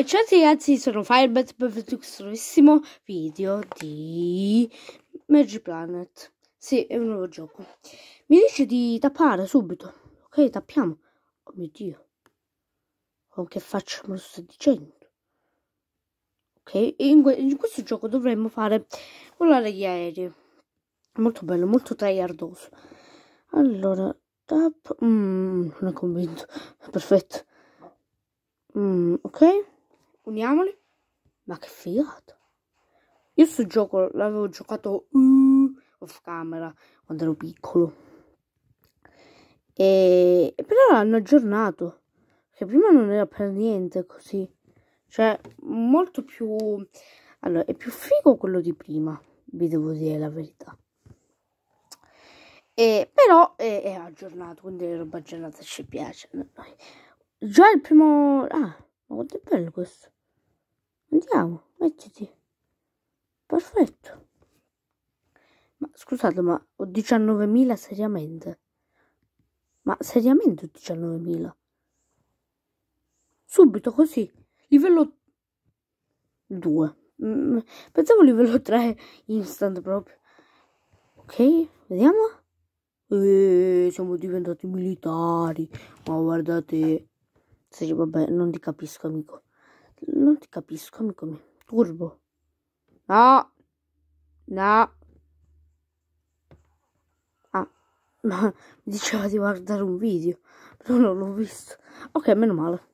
E ciao ragazzi, sono Firebird per questo nuovissimo video di Magic Planet. Sì, è un nuovo gioco. Mi dice di tappare subito. Ok, tappiamo. Oh mio Dio. Oh, che faccia me lo sto dicendo? Ok, in, que in, questo gioco dovremmo fare volare gli aerei. Molto bello, molto tryhardoso. Allora, tap... Mmm, non è convinto. Perfetto. Mm, ok uniamoli. Ma che figata. Io sto gioco l'avevo giocato uh, off camera quando ero piccolo. E, e però l'hanno aggiornato. Che prima non era per niente così. Cioè, molto più... Allora, è più figo quello di prima, vi devo dire la verità. E, però è, è aggiornato, quindi la roba aggiornata ci piace. Già il primo... Ah, ma quanto è bello questo. Andiamo, mettiti. Perfetto. Ma scusate, ma ho 19.000 seriamente. Ma seriamente ho 19.000. Subito così. Livello 2. Mm, pensavo livello 3 instant proprio. Ok, vediamo. Eeeh, siamo diventati militari. Ma guardate. Sì, vabbè, non ti capisco, amico. Non ti capisco, amico mio. Turbo. No. No. Ah, ma diceva di guardare un video, però non l'ho visto. Ok, meno male.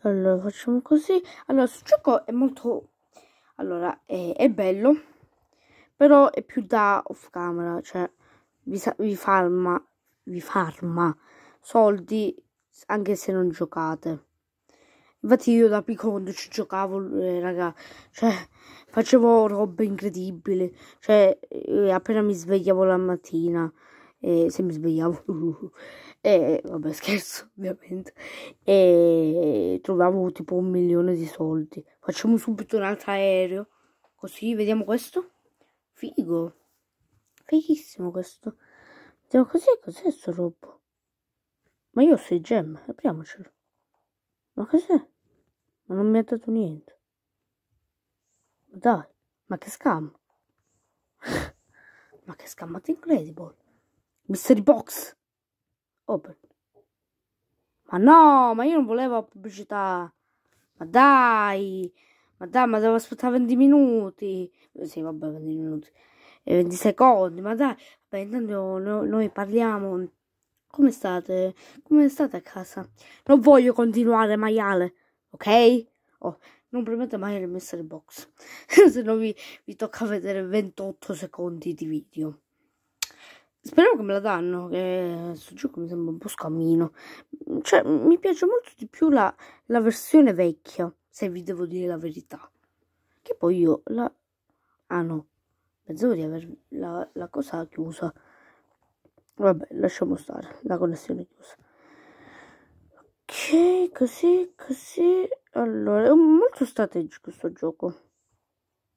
Allora, facciamo così. Allora, questo gioco è molto... Allora, è, è bello, però è più da off camera, cioè vi, vi farma, vi farma soldi anche se non giocate. Infatti io da piccolo quando ci giocavo, eh, raga, cioè, facevo robe incredibili. Cioè, eh, appena mi svegliavo la mattina, eh, se mi svegliavo, e eh, vabbè scherzo ovviamente, e trovavo tipo un milione di soldi. Facciamo subito un altro aereo, così vediamo questo. Figo, fighissimo questo. Vediamo così, cos'è sto robo? Ma io ho 6 gemme, apriamocelo. Ma cos'è? Ma non mi ha dato niente. dai, ma che scam? ma che scammato incredibile. Boh. Mystery box. Open. Ma no, ma io non volevo pubblicità. Ma dai. Ma dai, ma devo aspettare 20 minuti. Eh, sì, vabbè, 20 minuti. E 20 secondi, ma dai. Vabbè, intanto noi parliamo. Come state? Come state a casa? Non voglio continuare, maiale ok? Oh, non premete mai il mystery box, se no vi, vi tocca vedere 28 secondi di video. Speriamo che me la danno, che sto gioco mi sembra un po' scamino. Cioè, mi piace molto di più la, la, versione vecchia, se vi devo dire la verità. Che poi io la... Ah no, pensavo di aver la, la cosa chiusa. Vabbè, lasciamo stare, la connessione è chiusa così, così. Allora, è molto strategico questo gioco.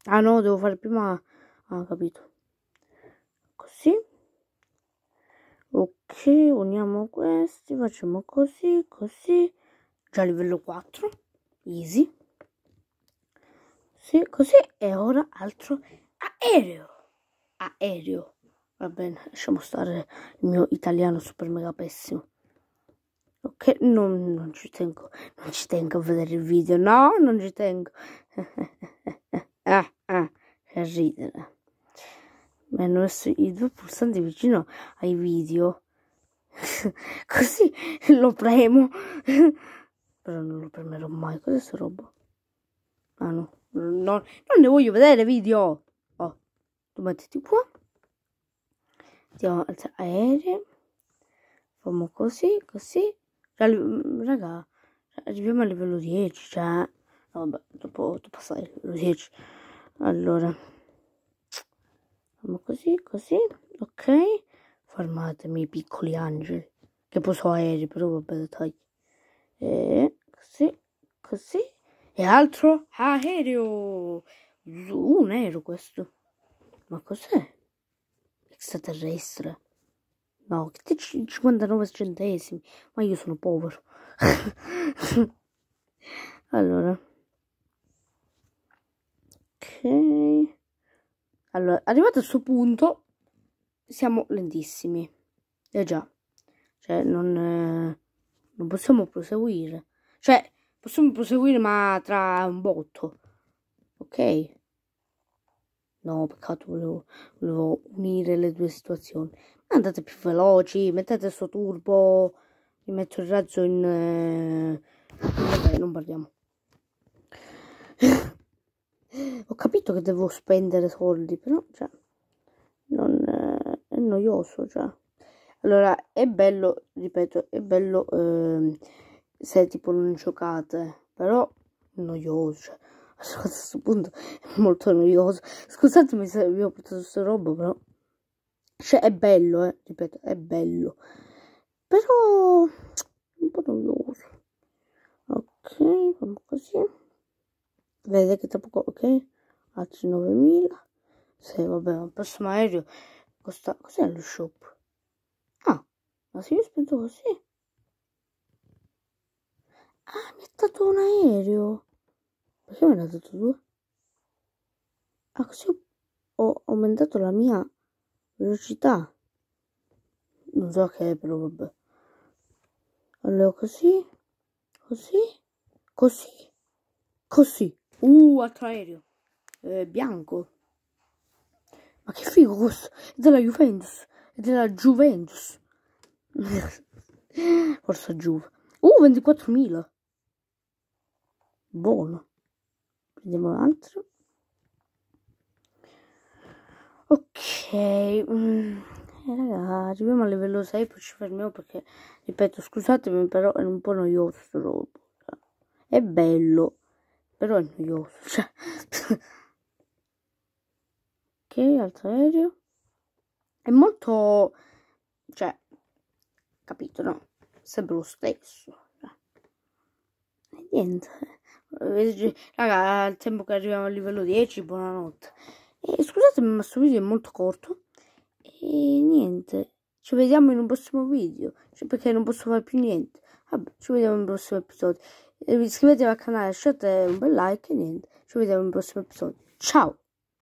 Ah no, devo fare prima... Ah, capito. Così. Ok, uniamo questi, facciamo così, così. Già livello 4. Easy. Sì, così. E ora altro aereo. Aereo. Va bene, lasciamo stare il mio italiano super mega pessimo ok non, non ci tengo non ci tengo a vedere il video no non ci tengo ah ah a ridere mi hanno messo i due pulsanti vicino ai video così lo premo però non lo premerò mai cos'è sta roba ah no, no non ne voglio vedere video oh tu mettiti qua andiamo alza aereo facciamo così così cioè, mm, raga, cioè, arriviamo al livello 10, cioè... No, vabbè, dopo, dopo passare al livello 10. Allora. Facciamo così, così. Ok. Fermatemi, piccoli angeli. Che posso sono aerei, però vabbè, tagli. E così, così. E altro aereo. Un aereo questo. Ma cos'è? Extraterrestre. No, che 59 centesimi? Ma io sono povero. allora. Ok. Allora, arrivato a questo punto, siamo lentissimi. Eh già. Cioè, non, eh, non possiamo proseguire. Cioè, possiamo proseguire ma tra un botto. Ok. No, peccato, volevo, volevo unire le due situazioni andate più veloci, mettete sto turbo, vi metto il razzo in... Eh... Vabbè, non parliamo. Ho capito che devo spendere soldi, però, cioè, non, eh, è noioso, cioè. Allora, è bello, ripeto, è bello eh, se tipo non giocate, però noioso, cioè. A questo punto è molto noioso. Scusatemi se vi ho portato questa roba, però cioè, è bello, eh, ripeto, è bello. Però, un po' noioso. Ok, facciamo così. Vedete che tra poco, ok, altri 9000. Sì, vabbè, un prossimo aereo costa... Cos'è lo shop? Ah, ma se io spento così... Ah, mi ha dato un aereo. Perché me ne ha dato due? Ah, così ho aumentato la mia velocità non so che è però vabbè allora così così così così uh altro aereo eh, bianco ma che figo questo è della Juventus è della Juventus forse giù uh 24.000 buono prendiamo altro Ok, mm. eh, arriviamo a livello 6, poi ci fermiamo perché, ripeto, scusatemi, però è un po' noioso questo robot. Eh. È bello, però è noioso. Cioè. ok, altro aereo. È molto... cioè, capito, no? Sempre lo stesso. Cioè. E niente. Raga, al tempo che arriviamo al livello 10, buonanotte. E scusatemi ma questo video è molto corto. E niente. Ci vediamo in un prossimo video. Cioè, perché non posso fare più niente. Vabbè, ci vediamo in un prossimo episodio. Iscrivetevi al canale, lasciate un bel like e niente. Ci vediamo in un prossimo episodio. Ciao!